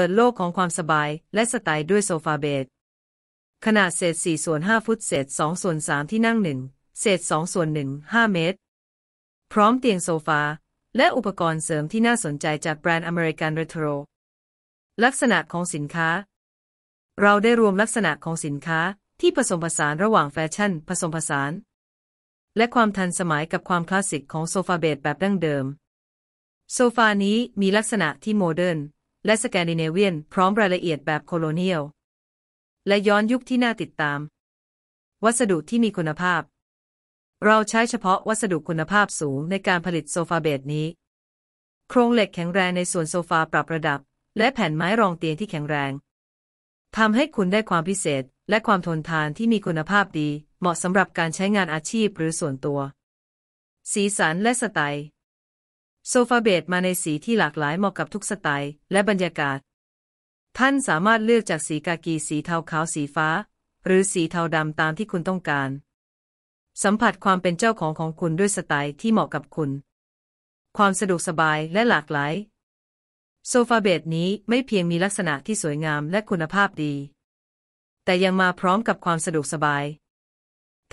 ปิดโลกของความสบายและสไตล์ด้วยโซฟาเบดขนาดเศษ 4 ส่วน 5 ฟุตเศษ2ส่วน3ที่นั่ง 1 เศษ 2 ส่วน1 5 เมตร พร้อมเตียงโซฟาและอุปกรณ์เสริมที่น่าสนใจจากแบรนด์อเมริกันเรโทรลักษณะของสินค้า เราได้รวมลักษณะของสินค้าที่ผสมผสานระหว่างแฟชั่น ผสมผสาน และความทันสมัยกับความคลาสสิกของโซฟาเบดแบบดั้งเดิม โซฟานี้มีลักษณะที่โมเดิร์นและสแกนดิเนเวียนพร้อมรายละเอียดแบบโคโลเนียล และย้อนยุคที่น่าติดตาม วัสดุที่มีคุณภาพ เราใช้เฉพาะวัสดุคุณภาพสูงในการผลิตโซฟาเบดนี้ โครงเหล็กแข็งแรงในส่วนโซฟาปรับระดับ และแผ่นไม้รองเตียงที่แข็งแรงทำให้คุณได้ความพิเศษ และความทนทานที่มีคุณภาพดี เหมาะสำหรับการใช้งานอาชีพหรือส่วนตัว สีสันและสไตล์โซฟาเบดมาในสีที่หลากหลายเหมาะกับทุกสไตล์และบรรยากาศ ท่านสามารถเลือกจากสีกากีสีเทาขาวสีฟ้า หรือสีเทาดำตามที่คุณต้องการ สัมผัสความเป็นเจ้าของของคุณด้วยสไตล์ที่เหมาะกับคุณ ความสะดวกสบายและหลากหลาย โซฟาเบดนี้ไม่เพียงมีลักษณะที่สวยงามและคุณภาพดี แต่ยังมาพร้อมกับความสะดวกสบาย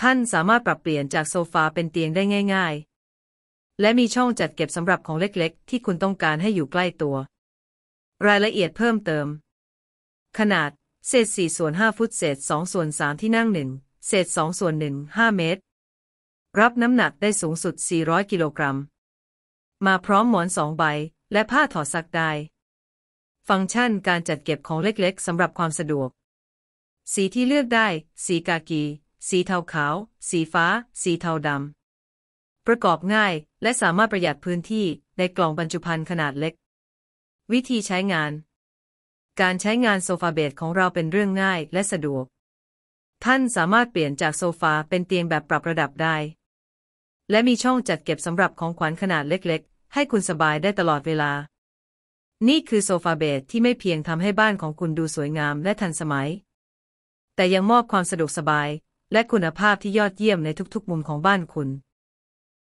ท่านสามารถปรับเปลี่ยนจากโซฟาเป็นเตียงได้ง่ายๆและมีช่องจัดเก็บสำหรับของเล็กๆ ที่คุณต้องการให้อยู่ใกล้ตัว รายละเอียดเพิ่มเติม ขนาด เศษ4ส่วน5ฟุตเศษ2ส่วน3ที่นั่ง 1 เศษ2ส่วน1 5 เมตร รับน้ำหนักได้สูงสุด 400 กิโลกรัม มาพร้อมหมอนสองใบ และผ้าถอดซักได้ ฟังก์ชันการจัดเก็บของเล็กๆสำหรับความสะดวก สีที่เลือกได้ สีกากี สีเทาขาว สีฟ้า สีเทาดำประกอบง่ายและสามารถประหยัดพื้นที่ในกล่องบรรจุภัณฑ์ขนาดเล็ก วิธีใช้งาน การใช้งานโซฟาเบดของเราเป็นเรื่องง่ายและสะดวก ท่านสามารถเปลี่ยนจากโซฟาเป็นเตียงแบบปรับระดับได้ และมีช่องจัดเก็บสำหรับของขวัญขนาดเล็ก ๆ ให้คุณสบายได้ตลอดเวลา นี่คือโซฟาเบดที่ไม่เพียงทำให้บ้านของคุณดูสวยงามและทันสมัย แต่ยังมอบความสะดวกสบายและคุณภาพที่ยอดเยี่ยมในทุก ๆมุมของบ้านคุณ